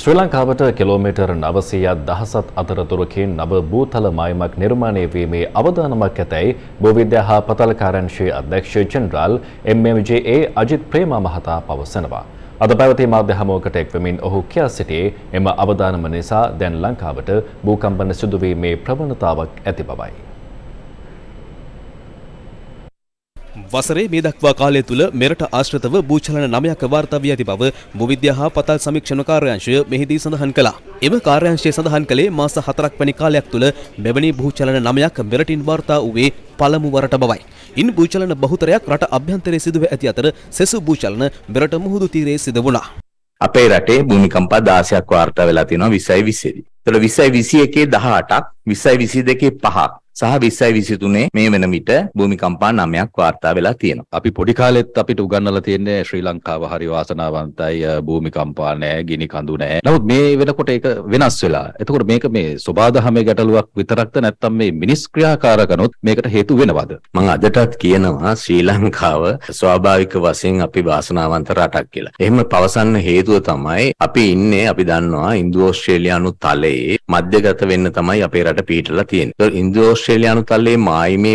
ශ්‍රී ලංකාවට කිලෝමීටර් 900ක් දහසත් අතරතුරකින් නව භූතල මායිමක් නිර්මාණය වීමේ අවදානමක් ඇතැයි භූවිද්‍යා හා පතල්කාරංශයේ අධ්‍යක්ෂ ජෙනරාල් MMJA අජිත් ප්‍රේමා මහතා පවසනවා. අද පැවති මාධ්‍ය හමුවකට එක්වමින් ඔහු කියා සිටියේ එම අවදානම නිසා දැන් ලංකාවට භූකම්පන සිදුවීමේ ප්‍රවණතාවක් ඇති බවයි. වසරේ මේ දක්වා කාලය තුළ මෙරට ආශ්‍රතව භූචලන නමයක් වාර්තා වී ඇති බව භූවිද්‍යා හා පතල් සමීක්ෂණ කාර්යාංශය මෙහිදී සඳහන් කළා. එම කාර්යාංශය සඳහන් කළේ මාස හතරක් වැනි කාලයක් තුළ මෙවැනි භූචලන නමයක් මෙරටින් වාර්තා වූයේ පළමු වරට බවයි. ඉන් භූචලන බහුතරයක් රට අභ්‍යන්තරයේ සිදුව ඇති අතර සෙසු භූචලන මෙරට මුහුදු තීරයේ සිදු වුණා. අපේ රටේ භූමිකම්පා 16ක් වාර්තා වෙලා තියෙනවා 20යි 20යි. ඒතකොට 20යි 21 18ක් 20යි 22 පහක් සහ 20යි 23 මේ වෙන විට භූමිකම්පා 9ක් වාර්තා වෙලා තියෙනවා. අපි පොඩි කාලෙත් අපිට උගන්වලා තියෙන්නේ ශ්‍රී ලංකාව හරි වාසනාවන්තයි භූමිකම්පා නැහැ, ගිනි කඳු නැහැ. නමුත් මේ වෙනකොට ඒක වෙනස් වෙලා. එතකොට මේක මේ සබාදහමේ ගැටලුවක් විතරක්ද නැත්නම් මේ මිනිස් ක්‍රියාකාරකනොත් මේකට හේතු වෙනවද? මම අදටත් කියනවා ශ්‍රී ලංකාව ස්වාභාවික වශයෙන් අපි වාසනාවන්ත රටක් කියලා. එහෙම පවසන්න හේතුව තමයි අපි ඉන්නේ අපි දන්නවා ඉන්දු ඕස්ට්‍රේලියානු තලයේ මධ්‍යගත වෙන්න තමයි අපේ රට පිහිටලා තියෙන්නේ. ඉන්දු ඕස්ට්‍රේලියානු තලයේ මායිමේ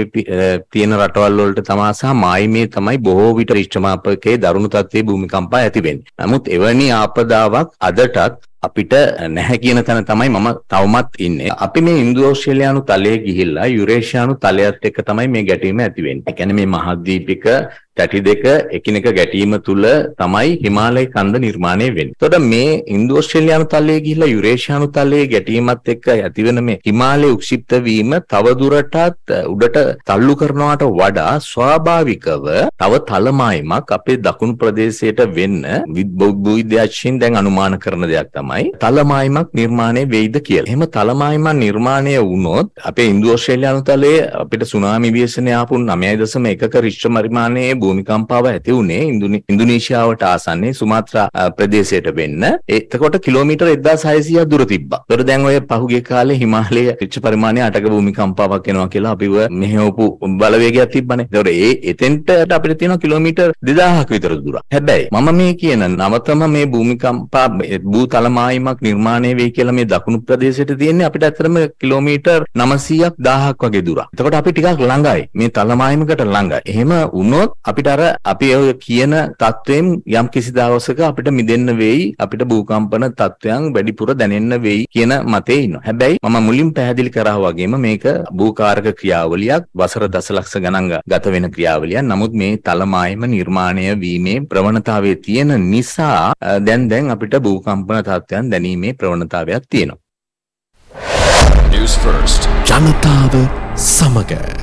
තියෙන රටවල් වලට තමා සහ මායිමේ තමයි බොහෝ විට රිෂ්ඨමාපකයේ දරුණු තත්ත්වයේ භූමිකම්පා ඇති වෙන්නේ. නමුත් එවැනි ආපදාවක් අදටත් අපිට නැහැ කියන තැන තමයි මම තවමත් ඉන්නේ. අපි මේ ඉන්දු ඕස්ට්‍රේලියානු තලයේ ගිහිල්ලා යුරේෂියානු තලයත් එක්ක තමයි මේ ගැටීම ඇති වෙන්නේ. ඒ කියන්නේ මේ මහද්වීපික තැටි දෙක එකිනෙක ගැටීම තුල තමයි හිමාලය කන්ද නිර්මාණය වෙන්නේ. එතකොට මේ ඉන්දු ඕස්ට්‍රේලියානු තලයේ ගිහිල්ලා යුරේෂියානු තලයේ ගැටීමත් එක්ක ඇතිවෙන මේ හිමාලය උක්ෂිප්ත වීම තව දුරටත් උඩට තල්ලු කරනවාට වඩා ස්වාභාවිකව තව තලමායමක් අපේ දකුණු ප්‍රදේශයට වෙන්න විද්‍යාඥයින් දැන් අනුමාන කරන දෙයක් තමයි. තමයි තලමායිමක් නිර්මාණය වෙයිද කියලා. එහෙම තලමායිමක් නිර්මාණය වුණොත් අපේ ඉන්දු ඕස්ට්‍රේලියානු තලයේ අපිට සුනාමි ව්‍යසනය ආපු 9.1ක රිච්ටර් පරිමාණයේ භූමිකම්පාව ඇති වුණේ ඉන්දුනීසියාවට ආසන්නේ සුමාත්‍රා ප්‍රදේශයට වෙන්න. එතකොට කිලෝමීටර් 1600ක් දුර තිබ්බා. ඒතර දැන් ඔය පහුගිය කාලේ හිමාලයේ රිච්ටර් පරිමාණය 8ක භූමිකම්පාවක් එනවා කියලා අපිව මෙහෙවපු බලවේගයක් තිබ්බනේ. ඒතකොට ඒ එතෙන්ට අපිට තියෙනවා කිලෝමීටර් 2000ක් විතර දුර. හැබැයි මම මේ කියන නවතම මේ භූමිකම්පා භූතලමා මායිමක් නිර්මාණය වෙයි කියලා මේ දකුණු ප්‍රදේශයට තියෙන්නේ අපිට ඇත්තටම කිලෝමීටර් 900ක් 1000ක් වගේ දුරක්. එතකොට අපි ටිකක් ළඟයි. මේ තල මායිමකට ළඟයි. එහෙම වුණොත් අපිට අර අපි ඔය කියන தත්වයෙන් යම් කිසි දවසක අපිට මිදෙන්න වෙයි. අපිට භූකම්පන තත්වයන් වැඩිපුර දැනෙන්න වෙයි කියන මතේ ඉන්නවා. හැබැයි මම මුලින් පැහැදිලි කරා වගේම මේක භූකාරක ක්‍රියාවලියක් වසර දසලක්ෂ ගණන් ගත වෙන ක්‍රියාවලියක්. නමුත් මේ තල මායිම නිර්මාණය වීමේ ප්‍රවණතාවය තියෙන නිසා දැන් දැන් අපිට භූකම්පන තත්ත්වය තත්ත්වයන් දැනීමේ ප්‍රවණතාවයක් තියෙනවා. ජනතාව සමග